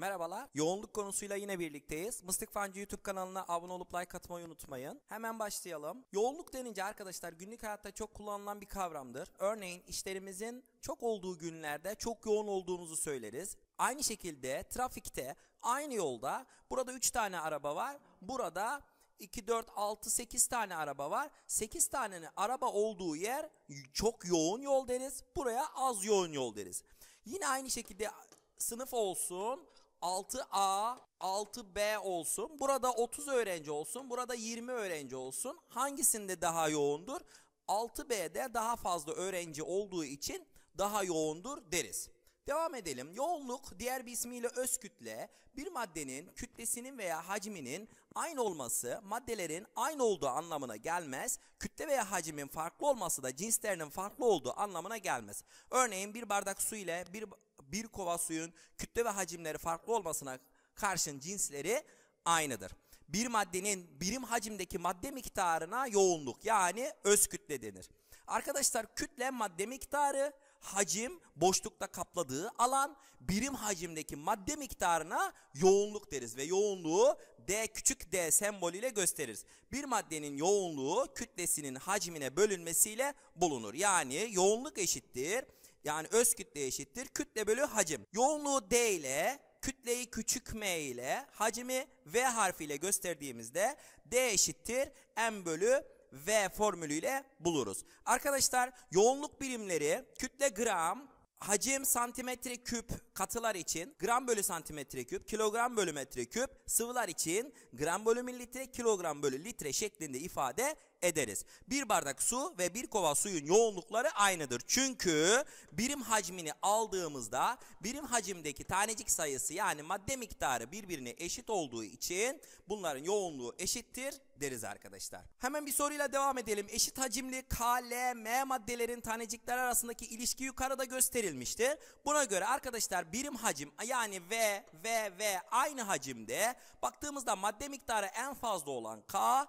Merhabalar. Yoğunluk konusuyla yine birlikteyiz. Mıstık Fancı YouTube kanalına abone olup like atmayı unutmayın. Hemen başlayalım. Yoğunluk denince arkadaşlar günlük hayatta çok kullanılan bir kavramdır. Örneğin işlerimizin çok olduğu günlerde çok yoğun olduğumuzu söyleriz. Aynı şekilde trafikte aynı yolda burada 3 tane araba var. Burada 2, 4, 6, 8 tane araba var. 8 tanenin araba olduğu yer çok yoğun yol deriz. Buraya az yoğun yol deriz. Yine aynı şekilde sınıf olsun, 6A, 6B olsun. Burada 30 öğrenci olsun. Burada 20 öğrenci olsun. Hangisinde daha yoğundur? 6B'de daha fazla öğrenci olduğu için daha yoğundur deriz. Devam edelim. Yoğunluk diğer bir ismiyle öz kütle bir maddenin kütlesinin veya hacminin aynı olması maddelerin aynı olduğu anlamına gelmez. Kütle veya hacmin farklı olması da cinslerinin farklı olduğu anlamına gelmez. Örneğin bir bardak su ile bir bir kova suyun kütle ve hacimleri farklı olmasına karşın cinsleri aynıdır. Bir maddenin birim hacimdeki madde miktarına yoğunluk yani öz kütle denir. Arkadaşlar kütle madde miktarı, hacim boşlukta kapladığı alan, birim hacimdeki madde miktarına yoğunluk deriz ve yoğunluğu D küçük d sembolüyle gösteririz. Bir maddenin yoğunluğu kütlesinin hacmine bölünmesiyle bulunur. Yani yoğunluk eşittir yani öz kütle eşittir. Kütle bölü hacim. Yoğunluğu D ile kütleyi küçük m ile hacmi v harfiyle gösterdiğimizde d eşittir m bölü v formülüyle buluruz. Arkadaşlar yoğunluk birimleri kütle gram, hacim santimetre küp katılar için gram bölü santimetre küp, kilogram bölü metre küp, sıvılar için gram bölü mililitre, kilogram bölü litre şeklinde ifade ederiz. Bir bardak su ve bir kova suyun yoğunlukları aynıdır. Çünkü birim hacmini aldığımızda birim hacimdeki tanecik sayısı yani madde miktarı birbirine eşit olduğu için bunların yoğunluğu eşittir deriz arkadaşlar. Hemen bir soruyla devam edelim. Eşit hacimli K, L, M maddelerin tanecikler arasındaki ilişki yukarıda gösterilmiştir. Buna göre arkadaşlar birim hacim yani V, V, V aynı hacimde baktığımızda madde miktarı en fazla olan K,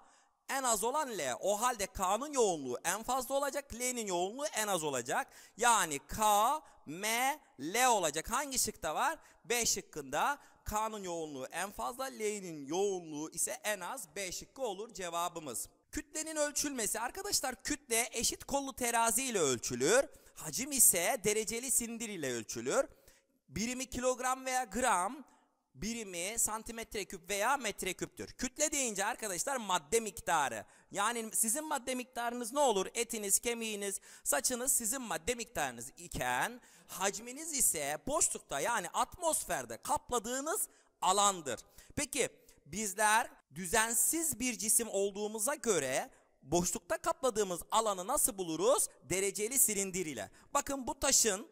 en az olan L. O halde K'nın yoğunluğu en fazla olacak. L'nin yoğunluğu en az olacak. Yani K, M, L olacak. Hangi şıkta var? B şıkkında. K'nın yoğunluğu en fazla, L'nin yoğunluğu ise en az. B şıkkı olur cevabımız. Kütlenin ölçülmesi. Arkadaşlar kütle eşit kollu terazi ile ölçülür. Hacim ise dereceli sindir ile ölçülür. Birimi kilogram veya gram, birimi santimetre santimetreküp veya metre metreküptür. Kütle deyince arkadaşlar madde miktarı. Yani sizin madde miktarınız ne olur? Etiniz, kemiğiniz, saçınız sizin madde miktarınız iken hacminiz ise boşlukta yani atmosferde kapladığınız alandır. Peki bizler düzensiz bir cisim olduğumuza göre boşlukta kapladığımız alanı nasıl buluruz? Dereceli silindir ile. Bakın bu taşın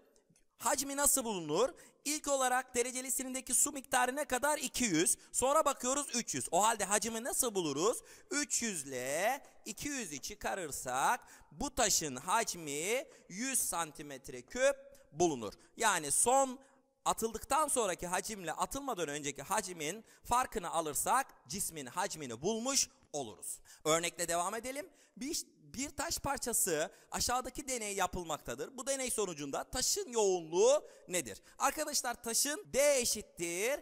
hacmi nasıl bulunur? İlk olarak dereceli silimdeki su miktarı ne kadar? 200. Sonra bakıyoruz 300. O halde hacmi nasıl buluruz? 300 ile 200'ü çıkarırsak bu taşın hacmi 100 santimetre küp bulunur. Yani son atıldıktan sonraki hacimle atılmadan önceki hacmin farkını alırsak cismin hacmini bulmuş oluruz. Örnekle devam edelim. Bir, bir taş parçası aşağıdaki deney yapılmaktadır. Bu deney sonucunda taşın yoğunluğu nedir? Arkadaşlar taşın D eşittir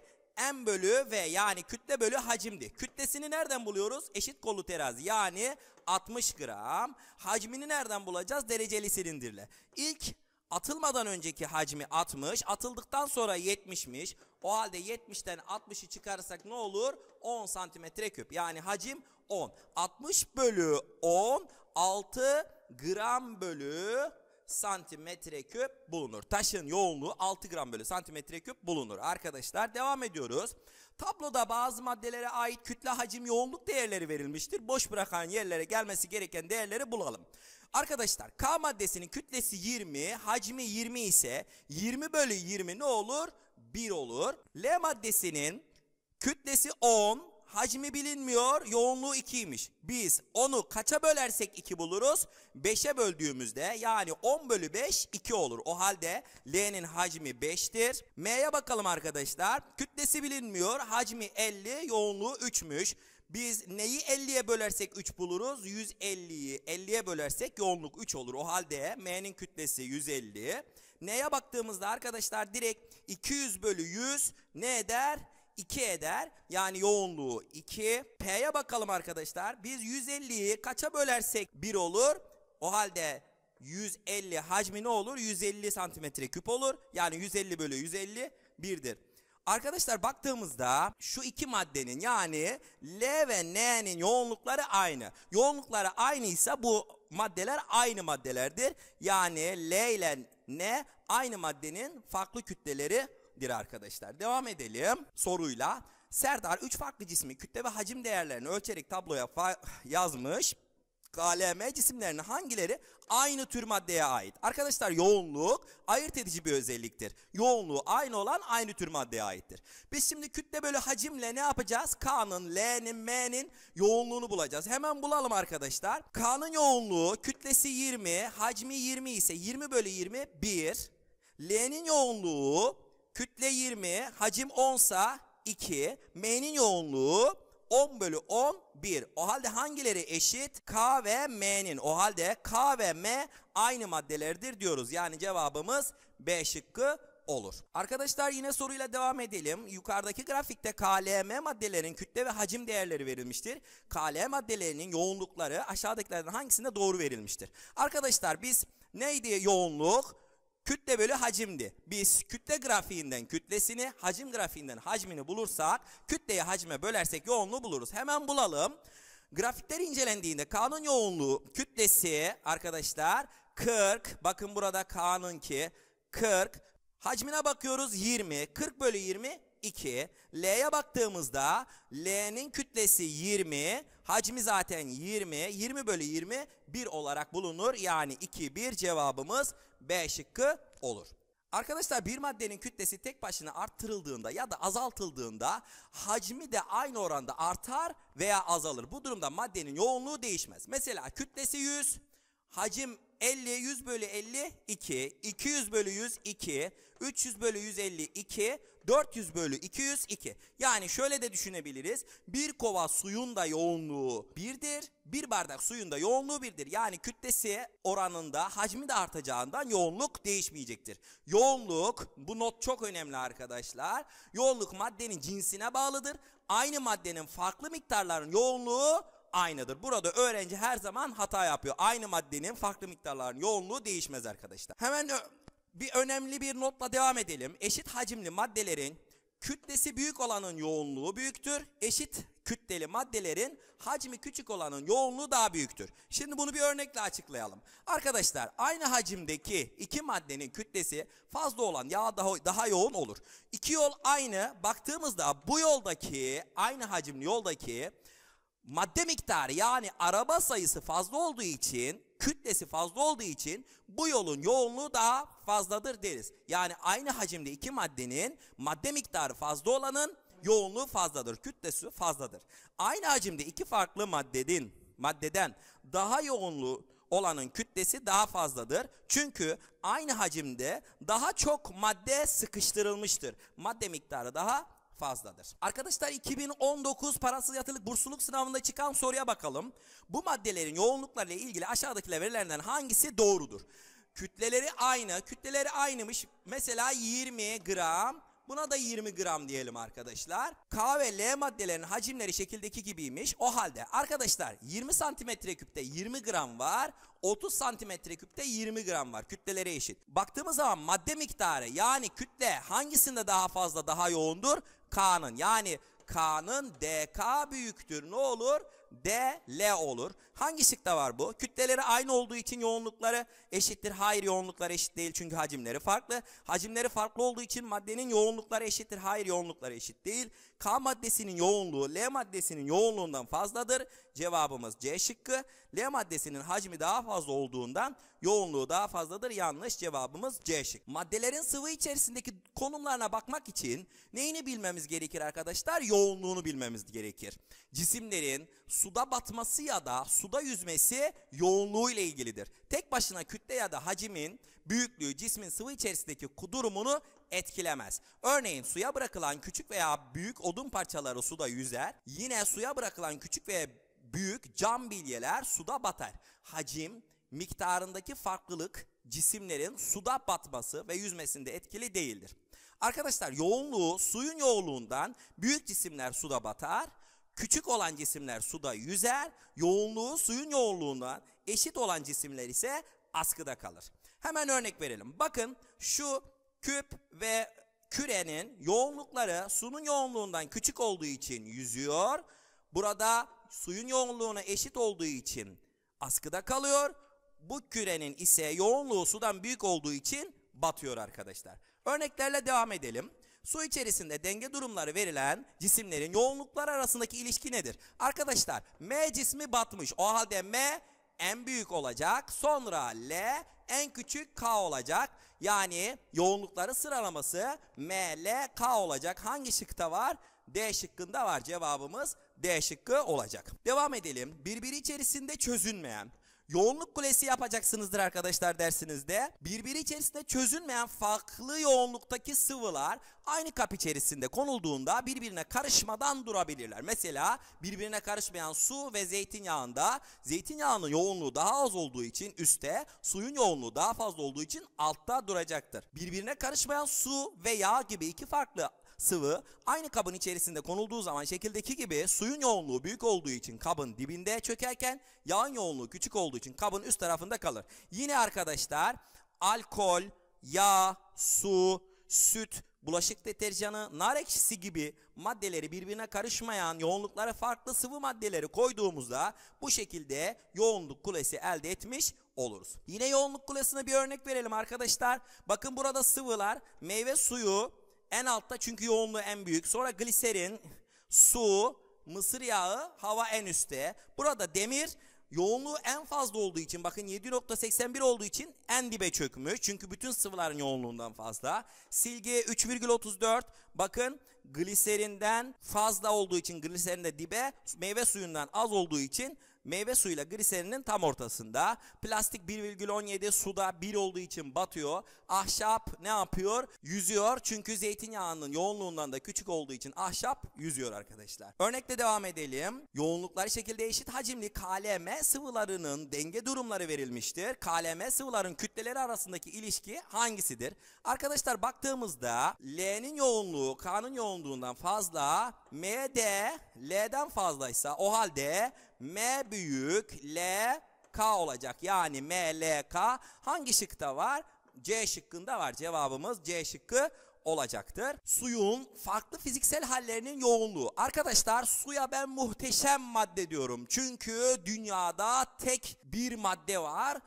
M bölü V yani kütle bölü hacimdi. Kütlesini nereden buluyoruz? Eşit kollu terazi yani 60 gram. Hacmini nereden bulacağız? Dereceli silindirle. İlk atılmadan önceki hacmi 60, atıldıktan sonra 70'miş. O halde 70'ten 60'ı çıkarırsak ne olur? 10 santimetre küp yani hacim 10. 60 bölü 10 6 gram bölü santimetre küp bulunur. Taşın yoğunluğu 6 gram bölü santimetre küp bulunur. Arkadaşlar devam ediyoruz. Tabloda bazı maddelere ait kütle hacim yoğunluk değerleri verilmiştir. Boş bırakan yerlere gelmesi gereken değerleri bulalım. Arkadaşlar K maddesinin kütlesi 20, hacmi 20 ise 20 bölü 20 ne olur? 1 olur. L maddesinin kütlesi 10, Hacmi bilinmiyor. Yoğunluğu 2'ymiş. Biz onu kaça bölersek 2 buluruz? 5'e böldüğümüzde yani 10 bölü 5 2 olur. O halde L'nin hacmi 5'tir. M'ye bakalım arkadaşlar. Kütlesi bilinmiyor. Hacmi 50, yoğunluğu 3'müş. Biz neyi 50'ye bölersek 3 buluruz? 150'yi 50'ye bölersek yoğunluk 3 olur. O halde M'nin kütlesi 150. N'ye baktığımızda arkadaşlar direkt 200 bölü 100 ne eder? 2 eder. Yani yoğunluğu 2. P'ye bakalım arkadaşlar. Biz 150'yi kaça bölersek 1 olur. O halde 150 hacmi ne olur? 150 santimetre küp olur. Yani 150 bölü 150 1'dir. Arkadaşlar baktığımızda şu iki maddenin yani L ve N'nin yoğunlukları aynı. Yoğunlukları aynıysa bu maddeler aynı maddelerdir. Yani L ile N aynı maddenin farklı kütleleri dir arkadaşlar. Devam edelim soruyla. Serdar 3 farklı cismi kütle ve hacim değerlerini ölçerek tabloya yazmış. KLM cisimlerinin hangileri aynı tür maddeye ait? Arkadaşlar yoğunluk ayırt edici bir özelliktir. Yoğunluğu aynı olan aynı tür maddeye aittir. Biz şimdi kütle bölü hacimle ne yapacağız? K'nın, L'nin, M'nin yoğunluğunu bulacağız. Hemen bulalım arkadaşlar. K'nın yoğunluğu kütlesi 20, hacmi 20 ise 20 bölü 20 1. L'nin yoğunluğu Kütle 20, hacim 10 sa 2, M'nin yoğunluğu 10 bölü 10 1. O halde hangileri eşit? K ve M'nin. O halde K ve M aynı maddelerdir diyoruz. Yani cevabımız B şıkkı olur. Arkadaşlar yine soruyla devam edelim. Yukarıdaki grafikte KLM maddelerin kütle ve hacim değerleri verilmiştir. KLM maddelerinin yoğunlukları aşağıdakilerden hangisinde doğru verilmiştir? Arkadaşlar biz neydi yoğunluk? Kütle bölü hacimdi. Biz kütle grafiğinden kütlesini, hacim grafiğinden hacmini bulursak, kütleyi hacme bölersek yoğunluğu buluruz. Hemen bulalım. Grafikler incelendiğinde K'nın yoğunluğu kütlesi arkadaşlar 40. Bakın burada K'nın ki 40. Hacmine bakıyoruz 20. 40 bölü 20 2. L'ye baktığımızda L'nin kütlesi 20. Hacmi zaten 20. 20 bölü 20 1 olarak bulunur. Yani 2, 1 cevabımız B şıkkı olur. Arkadaşlar bir maddenin kütlesi tek başına arttırıldığında ya da azaltıldığında hacmi de aynı oranda artar veya azalır. Bu durumda maddenin yoğunluğu değişmez. Mesela kütlesi 100, hacim 50, 100 bölü 50, 2, 200 bölü 100, 2, 300 bölü 150, 2, 400 bölü 202. Yani şöyle de düşünebiliriz. Bir kova suyun da yoğunluğu 1'dir. Bir bardak suyun da yoğunluğu 1'dir. Yani kütlesi oranında hacmi de artacağından yoğunluk değişmeyecektir. Yoğunluk bu not çok önemli arkadaşlar. Yoğunluk maddenin cinsine bağlıdır. Aynı maddenin farklı miktarların yoğunluğu aynıdır. Burada öğrenci her zaman hata yapıyor. Aynı maddenin farklı miktarların yoğunluğu değişmez arkadaşlar. Hemen bir önemli bir notla devam edelim. Eşit hacimli maddelerin kütlesi büyük olanın yoğunluğu büyüktür. Eşit kütleli maddelerin hacmi küçük olanın yoğunluğu daha büyüktür. Şimdi bunu bir örnekle açıklayalım. Arkadaşlar aynı hacimdeki iki maddenin kütlesi fazla olan yağ daha, daha yoğun olur. İki yol aynı baktığımızda bu yoldaki aynı hacimli yoldaki madde miktarı yani araba sayısı fazla olduğu için kütlesi fazla olduğu için bu yolun yoğunluğu daha fazladır deriz. Yani aynı hacimde iki maddenin madde miktarı fazla olanın yoğunluğu fazladır, kütlesi fazladır. Aynı hacimde iki farklı maddenin maddeden daha yoğunluğu olanın kütlesi daha fazladır. Çünkü aynı hacimde daha çok madde sıkıştırılmıştır. Madde miktarı daha fazladır. Arkadaşlar 2019 parasız yatılık bursluluk sınavında çıkan soruya bakalım. Bu maddelerin yoğunluklarıyla ilgili aşağıdaki verilerden hangisi doğrudur? Kütleleri aynı, kütleleri aynımış. Mesela 20 gram Buna da 20 gram diyelim arkadaşlar. K ve L maddelerin hacimleri şekildeki gibiymiş. O halde arkadaşlar 20 santimetre küpte 20 gram var. 30 santimetre küpte 20 gram var. Kütlelere eşit. Baktığımız zaman madde miktarı yani kütle hangisinde daha fazla daha yoğundur? K'nın yani K'nın DK büyüktür. Ne olur? D, L olur. Hangi şıkta var bu? Kütleleri aynı olduğu için yoğunlukları eşittir. Hayır yoğunlukları eşit değil çünkü hacimleri farklı. Hacimleri farklı olduğu için maddenin yoğunlukları eşittir. Hayır yoğunlukları eşit değil. K maddesinin yoğunluğu L maddesinin yoğunluğundan fazladır. Cevabımız C şıkkı. L maddesinin hacmi daha fazla olduğundan yoğunluğu daha fazladır. Yanlış cevabımız C şık. Maddelerin sıvı içerisindeki konumlarına bakmak için neyini bilmemiz gerekir arkadaşlar? Yoğunluğunu bilmemiz gerekir. Cisimlerin suda batması ya da suda yüzmesi yoğunluğu ile ilgilidir. Tek başına kütle ya da hacimin büyüklüğü cismin sıvı içerisindeki durumunu etkilemez. Örneğin suya bırakılan küçük veya büyük odun parçaları suda yüzer. Yine suya bırakılan küçük veya büyük cam bilyeler suda batar. Hacim, miktarındaki farklılık cisimlerin suda batması ve yüzmesinde etkili değildir. Arkadaşlar yoğunluğu suyun yoğunluğundan büyük cisimler suda batar, küçük olan cisimler suda yüzer, yoğunluğu suyun yoğunluğundan eşit olan cisimler ise askıda kalır. Hemen örnek verelim. Bakın şu Küp ve kürenin yoğunlukları suyun yoğunluğundan küçük olduğu için yüzüyor. Burada suyun yoğunluğuna eşit olduğu için askıda kalıyor. Bu kürenin ise yoğunluğu sudan büyük olduğu için batıyor arkadaşlar. Örneklerle devam edelim. Su içerisinde denge durumları verilen cisimlerin yoğunluklar arasındaki ilişki nedir? Arkadaşlar M cismi batmış. O halde M en büyük olacak. Sonra L en küçük K olacak. Yani yoğunlukları sıralaması M, L, K olacak. Hangi şıkta var? D şıkkında var. Cevabımız D şıkkı olacak. Devam edelim. Birbiri içerisinde çözünmeyen Yoğunluk kulesi yapacaksınızdır arkadaşlar dersinizde. Birbiri içerisinde çözünmeyen farklı yoğunluktaki sıvılar aynı kap içerisinde konulduğunda birbirine karışmadan durabilirler. Mesela birbirine karışmayan su ve zeytinyağında zeytinyağının yoğunluğu daha az olduğu için üstte, suyun yoğunluğu daha fazla olduğu için altta duracaktır. Birbirine karışmayan su ve yağ gibi iki farklı sıvı aynı kabın içerisinde konulduğu zaman şekildeki gibi suyun yoğunluğu büyük olduğu için kabın dibinde çökerken yağın yoğunluğu küçük olduğu için kabın üst tarafında kalır. Yine arkadaşlar alkol, yağ, su, süt, bulaşık deterjanı, nar ekşisi gibi maddeleri birbirine karışmayan yoğunlukları farklı sıvı maddeleri koyduğumuzda bu şekilde yoğunluk kulesi elde etmiş oluruz. Yine yoğunluk kulesine bir örnek verelim arkadaşlar. Bakın burada sıvılar meyve suyu, en altta çünkü yoğunluğu en büyük. Sonra gliserin, su, mısır yağı, hava en üstte. Burada demir yoğunluğu en fazla olduğu için bakın 7.81 olduğu için en dibe çökmüş. Çünkü bütün sıvıların yoğunluğundan fazla. Silgi 3.34 bakın gliserinden fazla olduğu için gliserin de dibe meyve suyundan az olduğu için meyve suyuyla gliserinin tam ortasında. Plastik 1,17 suda 1 olduğu için batıyor. Ahşap ne yapıyor? Yüzüyor. Çünkü zeytinyağının yoğunluğundan da küçük olduğu için ahşap yüzüyor arkadaşlar. Örnekle devam edelim. Yoğunlukları şekilde eşit hacimli KLM sıvılarının denge durumları verilmiştir. KLM sıvıların kütleleri arasındaki ilişki hangisidir? Arkadaşlar baktığımızda L'nin yoğunluğu K'nın yoğunluğundan fazla, M'de de L'den fazlaysa o halde M büyük L K olacak. Yani M L K hangi şıkta var? C şıkkında var. Cevabımız C şıkkı olacaktır. Suyun farklı fiziksel hallerinin yoğunluğu. Arkadaşlar suya ben muhteşem madde diyorum. Çünkü dünyada tek bir madde var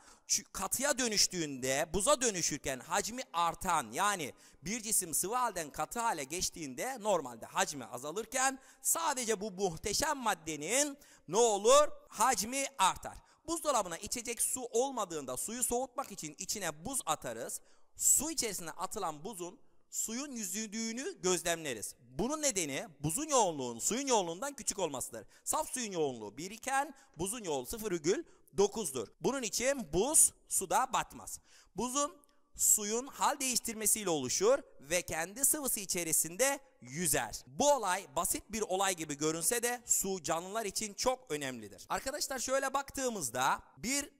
katıya dönüştüğünde, buza dönüşürken hacmi artan yani bir cisim sıvı halden katı hale geçtiğinde normalde hacmi azalırken sadece bu muhteşem maddenin ne olur? Hacmi artar. Buzdolabına içecek su olmadığında suyu soğutmak için içine buz atarız. Su içerisine atılan buzun suyun yüzüldüğünü gözlemleriz. Bunun nedeni buzun yoğunluğunun suyun yoğunluğundan küçük olmasıdır. Saf suyun yoğunluğu biriken buzun yoğunluğu sıfır 0,5 9'dur. Bunun için buz suda batmaz. Buzun suyun hal değiştirmesiyle oluşur ve kendi sıvısı içerisinde yüzer. Bu olay basit bir olay gibi görünse de su canlılar için çok önemlidir. Arkadaşlar şöyle baktığımızda bir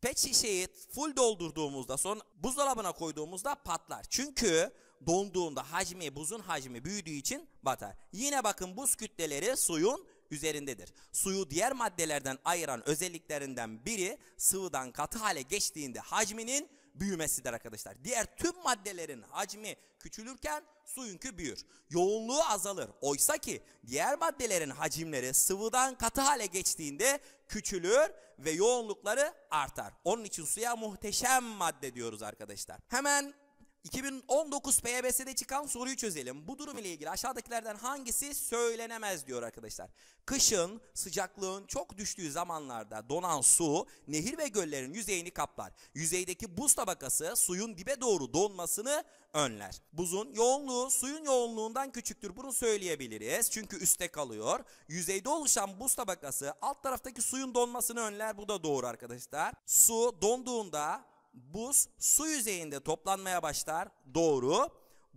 pet şişeyi full doldurduğumuzda son buzdolabına koyduğumuzda patlar. Çünkü donduğunda hacmi buzun hacmi büyüdüğü için batar. Yine bakın buz kütleleri suyun üzerindedir. Suyu diğer maddelerden ayıran özelliklerinden biri sıvıdan katı hale geçtiğinde hacminin büyümesidir arkadaşlar. Diğer tüm maddelerin hacmi küçülürken suyunki büyür. Yoğunluğu azalır. Oysa ki diğer maddelerin hacimleri sıvıdan katı hale geçtiğinde küçülür ve yoğunlukları artar. Onun için suya muhteşem madde diyoruz arkadaşlar. Hemen 2019 PYBS'de çıkan soruyu çözelim. Bu durum ile ilgili aşağıdakilerden hangisi söylenemez diyor arkadaşlar. Kışın sıcaklığın çok düştüğü zamanlarda donan su nehir ve göllerin yüzeyini kaplar. Yüzeydeki buz tabakası suyun dibe doğru donmasını önler. Buzun yoğunluğu suyun yoğunluğundan küçüktür. Bunu söyleyebiliriz. Çünkü üste kalıyor. Yüzeyde oluşan buz tabakası alt taraftaki suyun donmasını önler. Bu da doğru arkadaşlar. Su donduğunda buz su yüzeyinde toplanmaya başlar. Doğru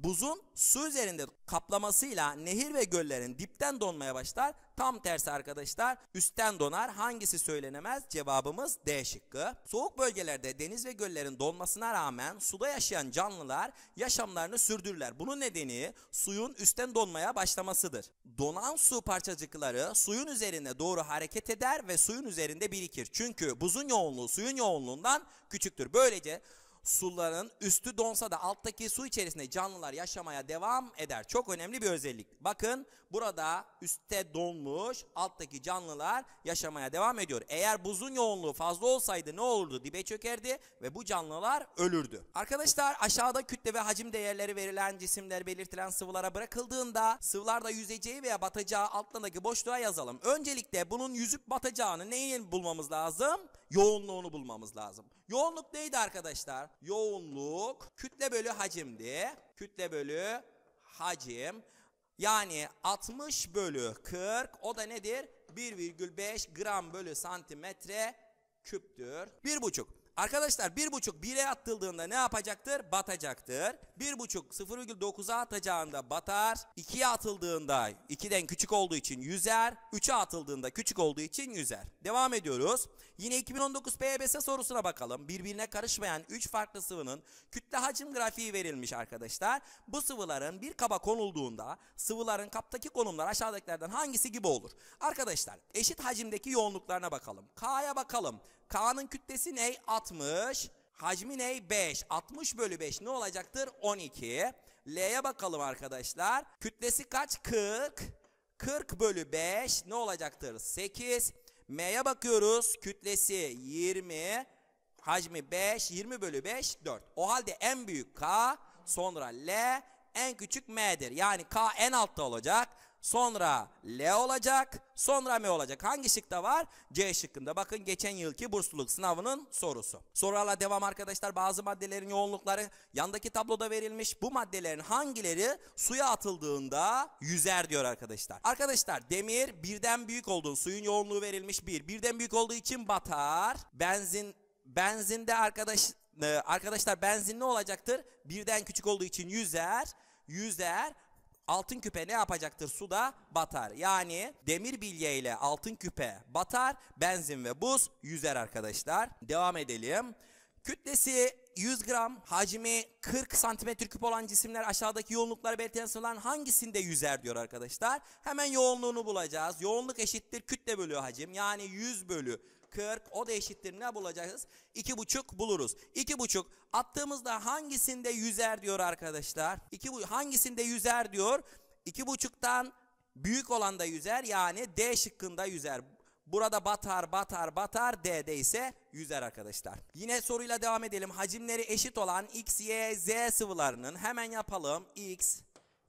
buzun su üzerinde kaplamasıyla nehir ve göllerin dipten donmaya başlar. Tam tersi arkadaşlar üstten donar. Hangisi söylenemez? Cevabımız D şıkkı. Soğuk bölgelerde deniz ve göllerin donmasına rağmen suda yaşayan canlılar yaşamlarını sürdürürler. Bunun nedeni suyun üstten donmaya başlamasıdır. Donan su parçacıkları suyun üzerine doğru hareket eder ve suyun üzerinde birikir. Çünkü buzun yoğunluğu suyun yoğunluğundan küçüktür. Böylece suların üstü donsa da alttaki su içerisinde canlılar yaşamaya devam eder. Çok önemli bir özellik. Bakın burada üstte donmuş alttaki canlılar yaşamaya devam ediyor. Eğer buzun yoğunluğu fazla olsaydı ne olurdu? Dibe çökerdi ve bu canlılar ölürdü. Arkadaşlar aşağıda kütle ve hacim değerleri verilen cisimler belirtilen sıvılara bırakıldığında sıvılarda yüzeceği veya batacağı altındaki boşluğa yazalım. Öncelikle bunun yüzüp batacağını neyin bulmamız lazım? Yoğunluğunu bulmamız lazım. Yoğunluk neydi arkadaşlar? Yoğunluk kütle bölü hacimdi. Kütle bölü hacim. Yani 60 bölü 40 o da nedir? 1,5 gram bölü santimetre küptür. 1,5. Arkadaşlar 1.5 1'e atıldığında ne yapacaktır? Batacaktır. 1.5 0.9'a atacağında batar. 2'ye atıldığında 2'den küçük olduğu için yüzer. 3'e atıldığında küçük olduğu için yüzer. Devam ediyoruz. Yine 2019 PYBS sorusuna bakalım. Birbirine karışmayan 3 farklı sıvının kütle hacim grafiği verilmiş arkadaşlar. Bu sıvıların bir kaba konulduğunda sıvıların kaptaki konumlar aşağıdakilerden hangisi gibi olur? Arkadaşlar eşit hacimdeki yoğunluklarına bakalım. K'ya bakalım. K'nın kütlesi ne? 60. Hacmi ne? 5. 60 bölü 5 ne olacaktır? 12. L'ye bakalım arkadaşlar. Kütlesi kaç? 40. 40 bölü 5 ne olacaktır? 8. M'ye bakıyoruz. Kütlesi 20. Hacmi 5. 20 bölü 5 4. O halde en büyük K sonra L en küçük M'dir. Yani K en altta olacak sonra L olacak, sonra M olacak. Hangi şıkta var? C şıkkında. Bakın geçen yılki bursluluk sınavının sorusu. Sorularla devam arkadaşlar. Bazı maddelerin yoğunlukları yandaki tabloda verilmiş. Bu maddelerin hangileri suya atıldığında yüzer diyor arkadaşlar. Arkadaşlar demir birden büyük olduğu suyun yoğunluğu verilmiş bir. Birden büyük olduğu için batar. Benzin benzinde arkadaş e, arkadaşlar benzin ne olacaktır? Birden küçük olduğu için yüzer. Yüzer altın küpe ne yapacaktır? Suda batar. Yani demir bilye ile altın küpe batar, benzin ve buz yüzer arkadaşlar. Devam edelim. Kütlesi 100 gram, hacmi 40 santimetre küp olan cisimler aşağıdaki yoğunlukları belirten sınırların hangisinde yüzer diyor arkadaşlar. Hemen yoğunluğunu bulacağız. Yoğunluk eşittir kütle bölü hacim. Yani 100 bölü 40 o da eşittir ne bulacağız? 2,5 buluruz. 2,5 attığımızda hangisinde yüzer diyor arkadaşlar? 2, hangisinde yüzer diyor? 2,5'tan büyük olan da yüzer yani D şıkkında yüzer. Burada batar batar batar D'de ise yüzer arkadaşlar. Yine soruyla devam edelim. Hacimleri eşit olan X, Y, Z sıvılarının hemen yapalım. X,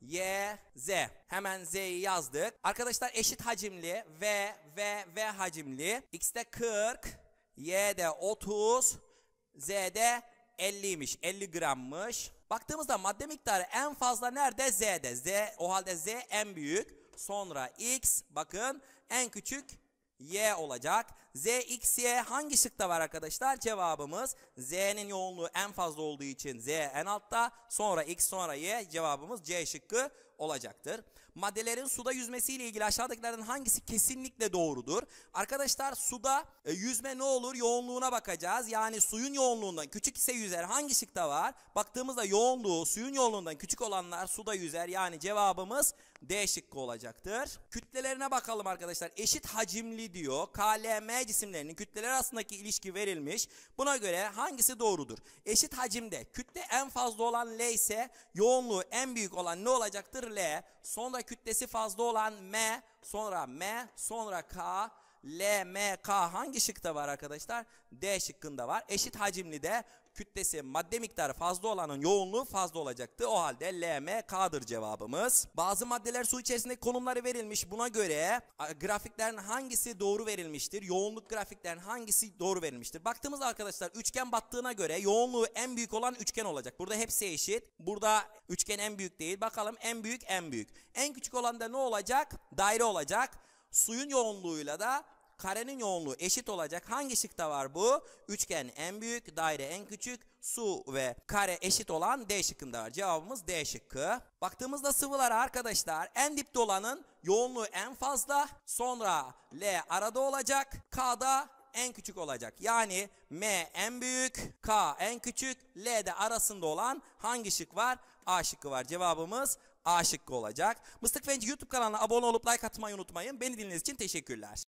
Y, Z. Hemen Z'yi yazdık. Arkadaşlar eşit hacimli V, V, V hacimli. X'de 40, Y'de 30, Z'de 50'ymiş. 50 grammış. Baktığımızda madde miktarı en fazla nerede? Z'de. Z, o halde Z en büyük. Sonra X bakın en küçük Y olacak. ZXY hangi şıkta var arkadaşlar? Cevabımız Z'nin yoğunluğu en fazla olduğu için Z en altta. Sonra X sonra Y cevabımız C şıkkı olacaktır. Maddelerin suda yüzmesiyle ilgili aşağıdakilerden hangisi kesinlikle doğrudur? Arkadaşlar suda e, yüzme ne olur? Yoğunluğuna bakacağız. Yani suyun yoğunluğundan küçük ise yüzer. Hangi şıkta var? Baktığımızda yoğunluğu suyun yoğunluğundan küçük olanlar suda yüzer. Yani cevabımız D şıkkı olacaktır. Kütlelerine bakalım arkadaşlar. Eşit hacimli diyor. KLM cisimlerinin kütleler arasındaki ilişki verilmiş. Buna göre hangisi doğrudur? Eşit hacimde kütle en fazla olan L ise yoğunluğu en büyük olan ne olacaktır? L. Sonra kütlesi fazla olan M. Sonra M. Sonra K. L, M, K hangi şıkta var arkadaşlar? D şıkkında var. Eşit hacimli de kütlesi madde miktarı fazla olanın yoğunluğu fazla olacaktı. O halde LMK'dır cevabımız. Bazı maddeler su içerisindeki konumları verilmiş. Buna göre grafiklerin hangisi doğru verilmiştir? Yoğunluk grafiklerin hangisi doğru verilmiştir? Baktığımız arkadaşlar üçgen battığına göre yoğunluğu en büyük olan üçgen olacak. Burada hepsi eşit. Burada üçgen en büyük değil. Bakalım en büyük en büyük. En küçük olan da ne olacak? Daire olacak. Suyun yoğunluğuyla da karenin yoğunluğu eşit olacak. Hangi şıkta var bu? Üçgen en büyük, daire en küçük, su ve kare eşit olan D şıkkında var. Cevabımız D şıkkı. Baktığımızda sıvılara arkadaşlar en dipte olanın yoğunluğu en fazla. Sonra L arada olacak. K'da en küçük olacak. Yani M en büyük, K en küçük, L de arasında olan hangi şık var? A şıkkı var. Cevabımız A şıkkı olacak. Mıstık Fenci YouTube kanalına abone olup like atmayı unutmayın. Beni dinlediğiniz için teşekkürler.